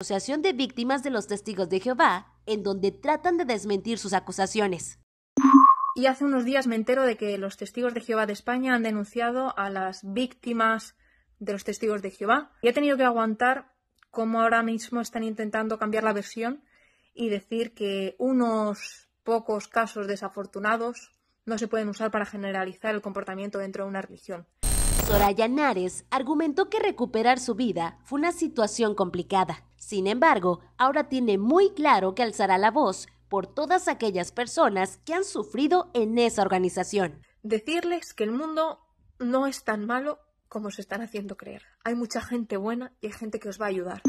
Asociación de Víctimas de los Testigos de Jehová, en donde tratan de desmentir sus acusaciones. Y hace unos días me entero de que los Testigos de Jehová de España han denunciado a las víctimas de los Testigos de Jehová. Y he tenido que aguantar cómo ahora mismo están intentando cambiar la versión y decir que unos pocos casos desafortunados no se pueden usar para generalizar el comportamiento dentro de una religión. Soraya Nares argumentó que recuperar su vida fue una situación complicada sin embargo, ahora tiene muy claro que alzará la voz por todas aquellas personas que han sufrido en esa organización. Decirles que el mundo no es tan malo como se están haciendo creer. Hay mucha gente buena y hay gente que os va a ayudar.